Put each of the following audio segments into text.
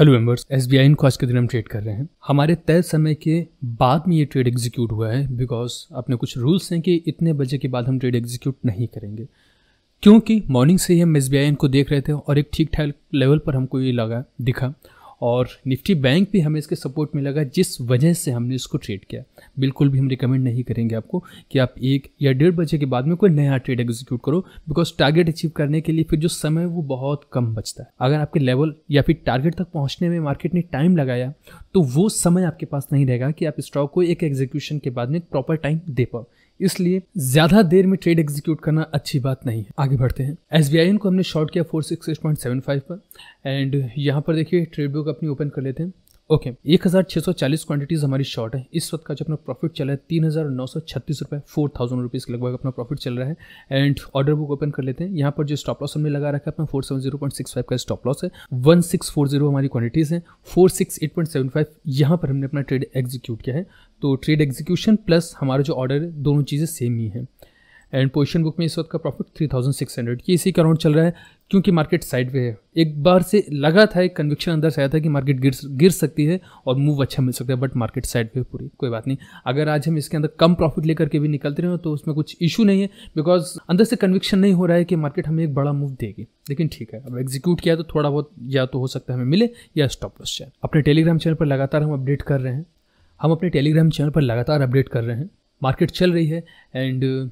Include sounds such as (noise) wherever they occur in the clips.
hello members S को आज के दिन हम ट्रेड कर रहे हैं हमारे तय समय के बाद में ये ट्रेड एग्जीक्यूट हुआ है बिकॉज अपने कुछ रूल्स हैं कि इतने बजे के बाद हम ट्रेड एग्जीक्यूट नहीं करेंगे क्योंकि मॉर्निंग से ही हम एस को देख रहे थे और एक ठीक ठाक लेवल पर हमको ये लगा दिखा और निफ्टी बैंक भी हमें इसके सपोर्ट में लगा जिस वजह से हमने इसको ट्रेड किया बिल्कुल भी हम रिकमेंड नहीं करेंगे आपको कि आप एक या डेढ़ बजे के बाद में कोई नया ट्रेड एग्जीक्यूट करो बिकॉज टारगेट अचीव करने के लिए फिर जो समय वो बहुत कम बचता है अगर आपके लेवल या फिर टारगेट तक पहुँचने में मार्केट ने टाइम लगाया तो वो समय आपके पास नहीं रहेगा कि आप स्टॉक को एक एग्जीक्यूशन के बाद में प्रॉपर टाइम दे पाओ इसलिए ज्यादा देर में ट्रेड एग्जीक्यूट करना अच्छी बात नहीं है आगे बढ़ते हैं एस को हमने शॉर्ट किया four six point seven five पर एंड यहाँ पर देखिए ट्रेड बुक अपनी ओपन कर लेते हैं ओके एक हजार छह सौ चालीस क्वांटिटीज हमारी शॉर्ट है इस वक्त का जो अपना प्रॉफिट चल रहा है तीन हजार नौ सौ छत्तीस रुपये फोर थाउजेंड रुपीज़ के लगभग अपना प्रॉफिट चल रहा है एंड ऑर्डर बुक ओपन कर लेते हैं यहाँ पर जो स्टॉप लॉस हमने लगा रखा है अपना four seven zero point six five का स्टॉप लॉस है वन सिक्स फोर जीरो हमारी क्वांटिटीज़ है four six eight point seven five यहाँ पर हमने अपना ट्रेड एग्जीक्यूट किया है तो ट्रेड एग्जीक्यूशन प्लस हमारा जो ऑर्डर है दोनों चीज़ें सेम ही हैं एंड पोजिशन बुक में इस वक्त का profit three thousand six hundred ये इसी का चल रहा है क्योंकि मार्केट साइड पे है एक बार से लगा था एक कन्विक्शन अंदर से आया था कि मार्केट गिर गिर सकती है और मूव अच्छा मिल सकता है बट मार्केट साइड पे पूरी कोई बात नहीं अगर आज हम इसके अंदर कम प्रॉफिट लेकर के भी निकलते रहे तो उसमें कुछ इशू नहीं है बिकॉज अंदर से कन्विक्शन नहीं हो रहा है कि मार्केट हमें एक बड़ा मूव देगी लेकिन ठीक है अब एग्जीक्यूट किया तो थोड़ा बहुत या तो हो सकता है हमें मिले या स्टॉप लॉस चाहे अपने टेलीग्राम चैनल पर लगातार हम अपडेट कर रहे हैं हम अपने टेलीग्राम चैनल पर लगातार अपडेट कर रहे हैं मार्केट चल रही है एंड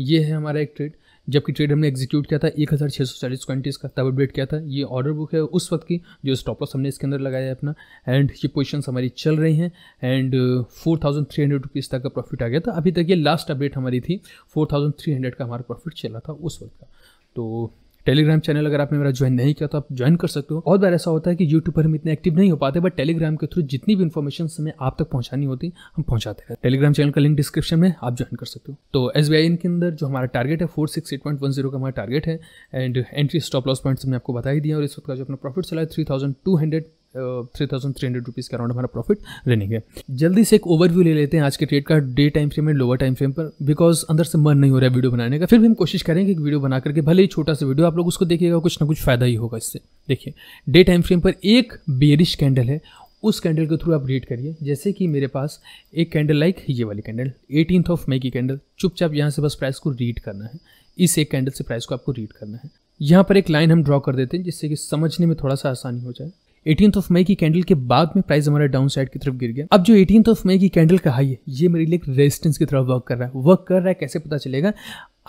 ये है हमारा एक ट्रेड जबकि ट्रेड हमने एग्जीक्यूट किया था एक हज़ार छः सौ चालीस क्वेंटीज़ का तब अपडेट किया था ये ऑर्डर बुक है उस वक्त की जो स्टॉप लॉस हमने इसके अंदर लगाया है अपना एंड ये पोजिशन हमारी चल रही हैं and four thousand three hundred rupees तक का प्रॉफिट आ गया था अभी तक ये लास्ट अपडेट हमारी थी फोर थाउजेंड थ्री हंड्रेड का हमारा प्रॉफिट चला था उस वक्त का तो टेलीग्राम चैनल अगर आपने मेरा ज्वाइन नहीं किया तो आप ज्वाइन कर सकते हो बहुत बार ऐसा होता है कि यूट्यूब पर हम इतने एक्टिव नहीं हो पाते बट टेलीग्राम के थ्रू जितनी भी इन्फॉर्मेशन हमें आप तक पहुंचानी होती हम पहुंचाते हैं टेलीग्राम चैनल का लिंक डिस्क्रिप्शन में आप ज्वाइन कर सकते हो तो एस के अंदर जो हमारा टारगेट है four six eight point one zero का हमारा टारगेट है and entry stop loss points हमने आपको बताई दिया और इस वक्त का जो अपना प्रॉफिट चला है three thousand two hundred three thousand three hundred rupees का अराउंड हमारा प्रॉफिट रनिंग है जल्दी से एक ओवरव्यू ले लेते हैं आज के ट्रेड का day time frame and lower time frame पर बिकॉज अंदर से मन नहीं हो रहा है वीडियो बनाने का फिर भी हम कोशिश करेंगे एक वीडियो बना करके भले ही छोटा सा वीडियो आप लोग उसको देखिएगा कुछ ना कुछ फायदा ही होगा इससे देखिए डे टाइम फ्रेम पर एक बेरिश कैंडल है उस कैंडल के थ्रू आप रीड करिए जैसे कि मेरे पास एक कैंडल लाइक ये वाली कैंडल एटीन ऑफ मई की कैंडल चुपचाप यहाँ से बस प्राइस को रीड करना है इस एक कैंडल से प्राइस को आपको रीड करना है यहाँ पर एक लाइन हम ड्रॉ कर देते हैं जिससे कि समझने में थोड़ा सा आसानी हो जाए एटीन ऑफ मई की कैंडल के बाद में प्राइस हमारा डाउन साइड की तरफ गिर गया अब जो एटीन ऑफ मई की कैंडल का हाई है ये मेरे लिए रेजिस्टेंस की तरफ वर्क कर रहा है वर्क कर रहा है कैसे पता चलेगा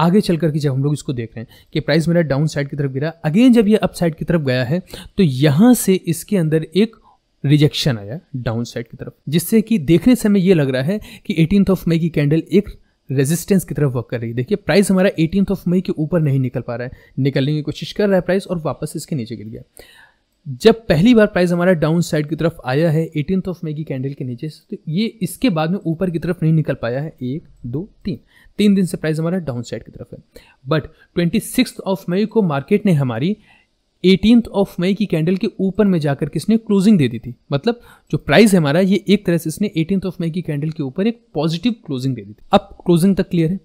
आगे चल करके जब हम लोग इसको देख रहे हैं कि प्राइस मेरा डाउन साइड की तरफ गिरा अगेन जब ये अप साइड की तरफ गया है तो यहाँ से इसके अंदर एक रिजेक्शन आया डाउन साइड की तरफ जिससे कि देखने से हमें ये लग रहा है कि एटीन ऑफ मई की कैंडल एक रेजिस्टेंस की तरफ वर्क कर रही है देखिए प्राइस हमारा एटीन ऑफ मई के ऊपर नहीं निकल पा रहा है निकलने की कोशिश कर रहा है प्राइस और वापस इसके नीचे गिर गया जब पहली बार प्राइस हमारा डाउन साइड की तरफ आया है एटीन ऑफ मे की कैंडल के नीचे से तो ये इसके बाद में ऊपर की तरफ नहीं निकल पाया है एक दो तीन तीन दिन से प्राइस हमारा डाउन साइड की तरफ है but twenty six of May को मार्केट ने हमारी एटीन ऑफ मई की कैंडल के ऊपर में जाकर किसने क्लोजिंग दे दी थी मतलब जो प्राइस है हमारा ये एक तरह से इसने एटीन ऑफ मई की कैंडल के ऊपर एक पॉजिटिव क्लोजिंग दे दी थी अब क्लोजिंग तक क्लियर है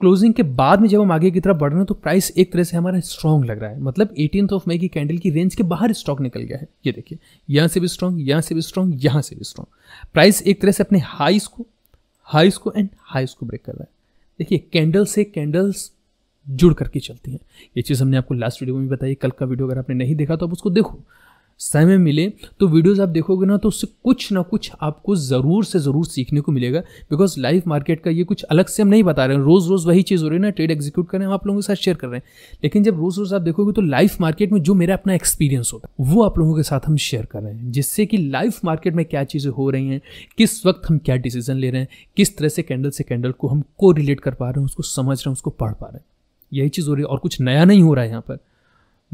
क्लोजिंग के बाद में जब हम आगे की तरफ बढ़ रहे हैं तो प्राइस एक तरह से हमारा स्ट्रॉन्ग लग रहा है मतलब एटीन ऑफ मई की कैंडल की रेंज के बाहर स्टॉक निकल गया है ये देखिए यहाँ से भी स्ट्रॉन्ग यहाँ से भी स्ट्रॉन्ग यहाँ से भी स्ट्रॉन्ग प्राइस एक तरह से अपने हाईस को हाईस को एंड हाईस को ब्रेक कर रहा है देखिए कैंडल से कैंडल्स जुड़ करके चलती हैं ये चीज़ हमने आपको लास्ट वीडियो में भी बताई कल का वीडियो अगर आपने नहीं देखा तो आप उसको देखो समय मिले तो वीडियोज़ आप देखोगे ना तो उससे कुछ ना कुछ आपको ज़रूर से ज़रूर सीखने को मिलेगा बिकॉज लाइव मार्केट का ये कुछ अलग से हम नहीं बता रहे हैं रोज़ रोज़ वही चीज़ हो रही है ना ट्रेड एग्जीक्यूट करें हम आप लोगों के साथ शेयर कर रहे हैं लेकिन जब रोज़ रोज़ आप देखोगे तो लाइव मार्केट में जो मेरा अपना एक्सपीरियंस होता है वो आप लोगों के साथ हम शेयर कर रहे हैं जिससे कि लाइव मार्केट में क्या चीज़ें हो रही हैं किस वक्त हम क्या डिसीजन ले रहे हैं किस तरह से कैंडल से कैंडल को हम को रिलेट कर पा रहे हैं उसको समझ रहे हैं उसको पढ़ पा रहे हैं यही चीज़ हो रही है और कुछ नया नहीं हो रहा है यहाँ पर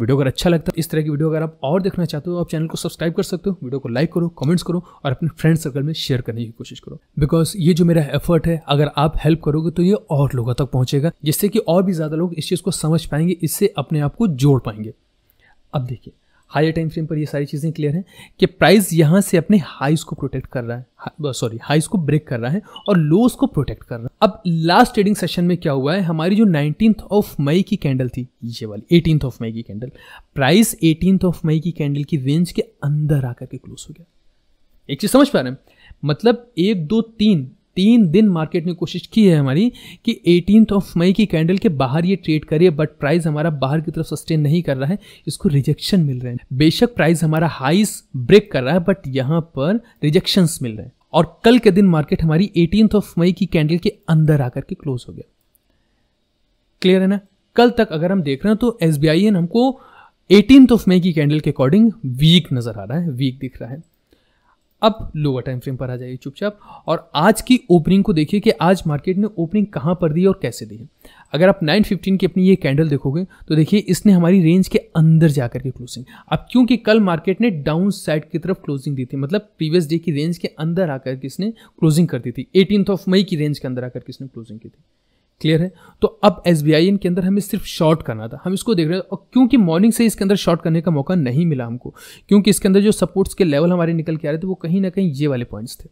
वीडियो अगर अच्छा लगता है इस तरह की वीडियो अगर आप और देखना चाहते हो आप चैनल को सब्सक्राइब कर सकते हो वीडियो को लाइक करो कमेंट्स करो और अपने फ्रेंड सर्कल में शेयर करने की कोशिश करो बिकॉज ये जो मेरा एफर्ट है अगर आप हेल्प करोगे तो ये और लोगों तक पहुंचेगा जिससे कि और भी ज़्यादा लोग इस चीज़ को समझ पाएंगे इससे अपने आप को जोड़ पाएंगे अब देखिए हायर टाइम फ्रेम पर ये सारी चीज़ें क्लियर हैं कि प्राइस यहाँ से अपने हाइस को प्रोटेक्ट कर रहा है हा, सॉरी हाइस को ब्रेक कर रहा है और लोस को प्रोटेक्ट कर रहा है अब लास्ट ट्रेडिंग सेशन में क्या हुआ है हमारी जो नाइनटीन ऑफ मई की कैंडल थी ये वाली एटीन ऑफ मई की candle price eighteen of May की कैंडल की रेंज के अंदर आकर के क्लोज हो गया एक चीज़ समझ पा रहे हैं मतलब एक दो तीन तीन दिन मार्केट ने कोशिश की है हमारी कि एटीन ऑफ मई की कैंडल के बाहर ये ट्रेड करिए बट प्राइस हमारा बाहर की तरफ सस्टेन नहीं कर रहा है इसको रिजेक्शन मिल रहे हैं बेशक प्राइस हमारा हाइस ब्रेक कर रहा है बट यहाँ पर रिजेक्शन मिल रहे हैं और कल के दिन मार्केट हमारी एटीन ऑफ मई की कैंडल के अंदर आकर के क्लोज हो गया क्लियर है ना कल तक अगर हम देख रहे हैं तो एस हमको एटीन ऑफ मई की कैंडल के अकॉर्डिंग वीक नजर आ रहा है वीक दिख रहा है अब लोअर टाइम फ्रेम पर आ जाइए चुपचाप और आज की ओपनिंग को देखिए कि आज मार्केट ने ओपनिंग कहाँ पर दी और कैसे दी अगर आप 915 की अपनी ये कैंडल देखोगे तो देखिए इसने हमारी रेंज के अंदर जा करके क्लोजिंग अब क्योंकि कल मार्केट ने डाउन साइड की तरफ क्लोजिंग दी थी मतलब प्रीवियस डे की रेंज के अंदर आकर के इसने क्लोजिंग कर दी थी एटीन ऑफ मई की रेंज के अंदर आकर के इसने क्लोजिंग की थी क्लियर है तो अब एस के अंदर हमें सिर्फ शॉर्ट करना था हम इसको देख रहे थे और क्योंकि मॉर्निंग से इसके अंदर शॉर्ट करने का मौका नहीं मिला हमको क्योंकि इसके अंदर जो सपोर्ट्स के लेवल हमारे निकल के आ रहे थे वो कहीं ना कहीं ये वाले पॉइंट्स थे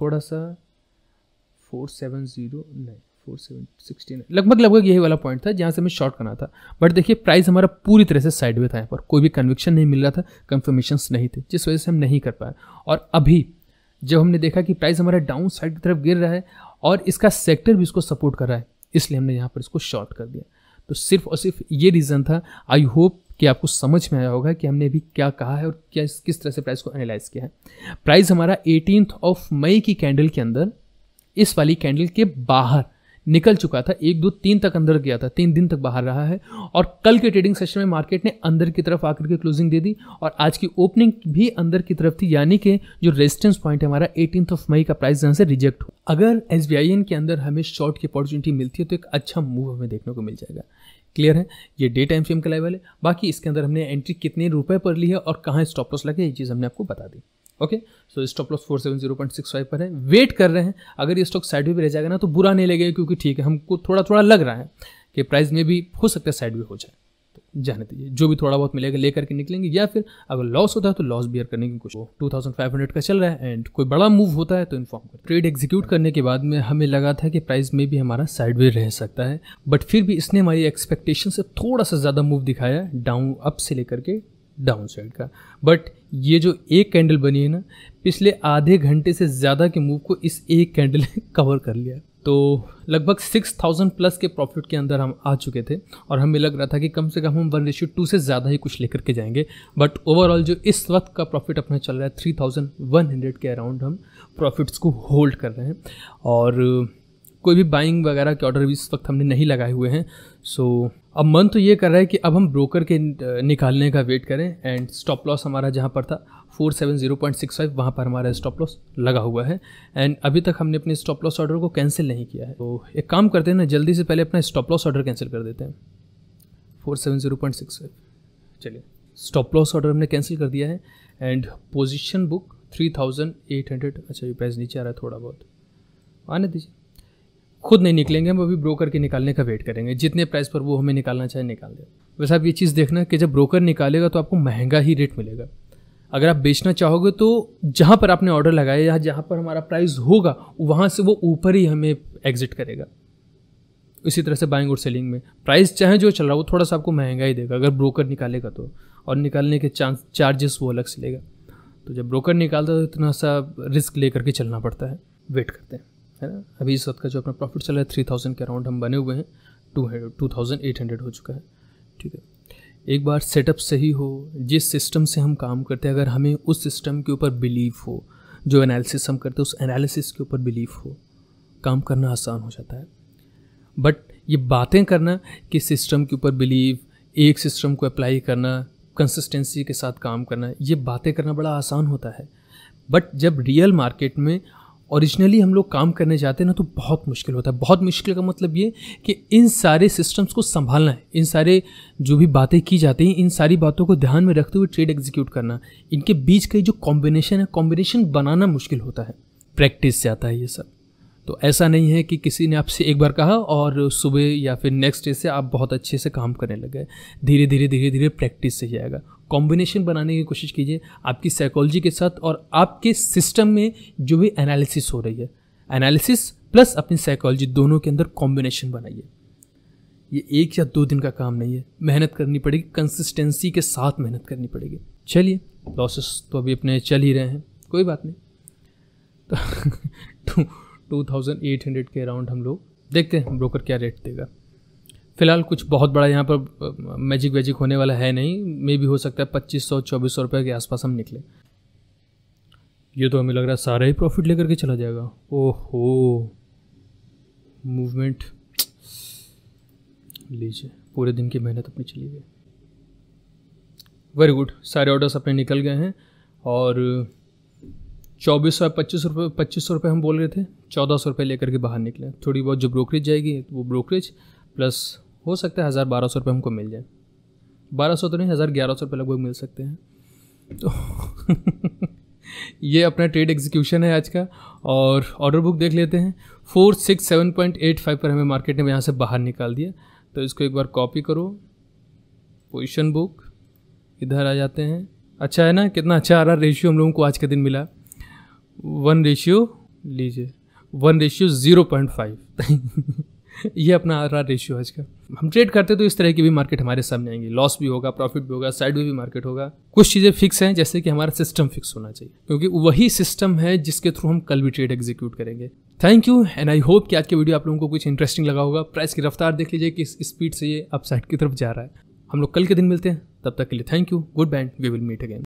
थोड़ा सा फोर सेवन जीरो नहीं फोर सेवन सिक्सटीन लगभग लगभग यही वाला पॉइंट था जहाँ से हमें शॉर्ट करना था बट देखिए प्राइस हमारा पूरी तरह से साइड में था यहाँ पर कोई भी कन्विक्शन नहीं मिल रहा था कन्फर्मेशन नहीं थे जिस वजह से हम नहीं कर पाए और अभी जब हमने देखा कि प्राइस हमारा डाउन साइड की तरफ गिर रहा है और इसका सेक्टर भी इसको सपोर्ट कर रहा है इसलिए हमने यहाँ पर इसको शॉर्ट कर दिया तो सिर्फ और सिर्फ ये रीज़न था आई होप कि आपको समझ में आया होगा कि हमने अभी क्या कहा है और क्या किस तरह से प्राइस को एनालाइज किया है प्राइस हमारा एटीनथ ऑफ मई की कैंडल के अंदर इस वाली कैंडल के बाहर निकल चुका था एक दो तीन तक अंदर गया था तीन दिन तक बाहर रहा है और कल के ट्रेडिंग सेशन में मार्केट ने अंदर की तरफ आकर के क्लोजिंग दे दी और आज की ओपनिंग भी अंदर की तरफ थी यानी कि जो रेजिस्टेंस पॉइंट है हमारा एटीन ऑफ मई का प्राइस जहाँ से रिजेक्ट हो अगर एस के अंदर हमें शॉर्ट की अपॉर्चुनिटी मिलती है तो एक अच्छा मूव हमें देखने को मिल जाएगा क्लियर है ये डे टाइम फ्रेम का लेवल है बाकी इसके अंदर हमने एंट्री कितने रुपए पर ली है और कहाँ स्टॉप लॉस लगे ये चीज़ हमने आपको बता दी okay so stop loss four seven zero point six five पर है वेट कर रहे हैं अगर ये स्टॉक साइड भी रह जाएगा ना तो बुरा नहीं लगेगा क्योंकि ठीक है हमको थोड़ा थोड़ा लग रहा है कि प्राइस में भी हो सकता है साइड भी हो जाए तो जाने दीजिए जो भी थोड़ा बहुत मिलेगा लेकर के निकलेंगे या फिर अगर लॉस होता है तो लॉस बियर करने की कोशिश टू थाउजेंड फाइव हंड्रेड का चल रहा है एंड कोई बड़ा मूव होता है तो इन्फॉर्म कर ट्रेड एग्जीक्यूट करने के बाद में हमें लगा था कि प्राइस में भी हमारा साइड वे रह सकता है बट फिर भी इसने हमारी एक्सपेक्टेशन से थोड़ा सा ज़्यादा मूव दिखाया डाउन अप से लेकर के डाउन साइड का बट ये जो एक कैंडल बनी है ना पिछले आधे घंटे से ज़्यादा के मूव को इस एक कैंडल ने कवर (laughs) कर लिया तो लगभग सिक्स थाउजेंड प्लस के प्रॉफिट के अंदर हम आ चुके थे और हमें लग रहा था कि कम से कम हम वन रेशियो टू से ज़्यादा ही कुछ लेकर के जाएंगे बट ओवरऑल जो इस वक्त का प्रॉफिट अपना चल रहा है थ्री थाउजेंड वन हंड्रेड के अराउंड हम प्रॉफिट्स को होल्ड कर रहे हैं और कोई भी बाइंग वगैरह के ऑर्डर भी इस वक्त हमने नहीं लगाए हुए हैं सो so, अब मन तो ये कर रहा है कि अब हम ब्रोकर के निकालने का वेट करें एंड स्टॉप लॉस हमारा जहाँ पर था four seven zero point six five वहाँ पर हमारा स्टॉप लॉस लगा हुआ है एंड अभी तक हमने अपने स्टॉप लॉस ऑर्डर को कैंसिल नहीं किया है तो एक काम करते हैं ना जल्दी से पहले अपना स्टॉप लॉस ऑर्डर कैंसिल कर देते हैं four seven zero point six five चलिए स्टॉप लॉस ऑर्डर हमने कैंसिल कर दिया है and position book three thousand eight hundred अच्छा ये प्राइस नीचे आ रहा है थोड़ा बहुत आने दीजिए खुद नहीं निकलेंगे हम अभी ब्रोकर के निकालने का वेट करेंगे जितने प्राइस पर वो हमें निकालना चाहे निकाल दें वैसे आप ये चीज़ देखना कि जब ब्रोकर निकालेगा तो आपको महंगा ही रेट मिलेगा अगर आप बेचना चाहोगे तो जहाँ पर आपने ऑर्डर लगाया या जहाँ पर हमारा प्राइस होगा वहाँ से वो ऊपर ही हमें एग्जिट करेगा इसी तरह से बाइंग और सेलिंग में प्राइस चाहे जो चल रहा हो थोड़ा सा आपको महंगा ही देगा अगर ब्रोकर निकालेगा तो और निकालने के चांस चार्जेस वो अलग से लेगा तो जब ब्रोकर निकालता है तो इतना सा रिस्क ले करके चलना पड़ता है वेट करते हैं है ना अभी इस वक्त का जो अपना प्रॉफिट चल रहा है थ्री थाउजेंड के अराउंड हम बने हुए हैं two hundred two thousand eight hundred हो चुका है ठीक है एक बार सेटअप सही हो जिस सिस्टम से हम काम करते हैं अगर हमें उस सिस्टम के ऊपर बिलीव हो जो एनालिसिस हम करते हैं उस एनालिसिस के ऊपर बिलीव हो काम करना आसान हो जाता है बट ये बातें करना कि सिस्टम के ऊपर बिलीव एक सिस्टम को अप्लाई करना कंसिस्टेंसी के साथ काम करना ये बातें करना बड़ा आसान होता है बट जब रियल मार्केट में ओरिजिनली हम लोग काम करने जाते हैं ना तो बहुत मुश्किल होता है बहुत मुश्किल का मतलब ये कि इन सारे सिस्टम्स को संभालना है इन सारे जो भी बातें की जाती हैं इन सारी बातों को ध्यान में रखते हुए ट्रेड एग्जीक्यूट करना इनके बीच का जो कॉम्बिनेशन है कॉम्बिनेशन बनाना मुश्किल होता है प्रैक्टिस से आता है ये सब तो ऐसा नहीं है कि किसी ने आपसे एक बार कहा और सुबह या फिर नेक्स्ट डे से आप बहुत अच्छे से काम करने लगे धीरे धीरे धीरे धीरे प्रैक्टिस से ही आएगा कॉम्बिनेशन बनाने की कोशिश कीजिए आपकी साइकोलॉजी के साथ और आपके सिस्टम में जो भी एनालिसिस हो रही है एनालिसिस प्लस अपनी साइकोलॉजी दोनों के अंदर कॉम्बिनेशन बनाइए ये एक या दो दिन का काम नहीं है मेहनत करनी पड़ेगी कंसिस्टेंसी के साथ मेहनत करनी पड़ेगी चलिए लॉसेस तो अभी अपने चल ही रहे हैं कोई बात नहीं तो, (laughs) तो 2800 के अराउंड हम लोग देखते हैं ब्रोकर क्या रेट देगा फिलहाल कुछ बहुत बड़ा यहाँ पर मैजिक वैजिक होने वाला है नहीं मे भी हो सकता है पच्चीस सौ चौबीस सौ रुपये के आसपास हम निकले ये तो हमें लग रहा है सारा ही प्रॉफिट लेकर के चला जाएगा ओहो मूवमेंट लीजिए पूरे दिन की मेहनत अपनी चली गई वेरी गुड सारे ऑर्डर्स अपने निकल गए हैं और चौबीस सौ पच्चीस रुपये पच्चीस सौ रुपये हम बोल रहे थे चौदह सौ रुपये लेकर के बाहर निकले थोड़ी बहुत जो ब्रोकरेज जाएगी तो वो ब्रोकरेज प्लस हो सकता है हज़ार बारह सौ रुपये हमको मिल जाए बारह सौ तो नहीं हज़ार ग्यारह सौ रुपये लगभग मिल सकते हैं तो (laughs) ये अपना ट्रेड एग्जीक्यूशन है आज का और ऑर्डर बुक देख लेते हैं four six seven point eight five पर हमें मार्केट ने यहाँ से बाहर निकाल दिया तो इसको एक बार कॉपी करो पोजिशन बुक इधर आ जाते हैं अच्छा है ना कितना अच्छा आ रहा रेशियो हम लोगों को आज के दिन मिला वन रेशियो लीजिए one ratio zero point five (laughs) ये अपना रहा रेशियो आज का हम ट्रेड करते तो इस तरह की भी मार्केट हमारे सामने आएंगी लॉस भी होगा प्रॉफिट भी होगा साइड वे भी मार्केट होगा कुछ चीज़ें फिक्स हैं जैसे कि हमारा सिस्टम फिक्स होना चाहिए क्योंकि वही सिस्टम है जिसके थ्रू हम कल भी ट्रेड एग्जीक्यूट करेंगे thank you and I hope कि आज के वीडियो आप लोगों को कुछ इंटरेस्टिंग लगा होगा प्राइस की रफ्तार देख लीजिए किस स्पीड से ये अपसाइड की तरफ जा रहा है हम लोग कल के दिन मिलते हैं तब तक के लिए thank you good bye and we will meet again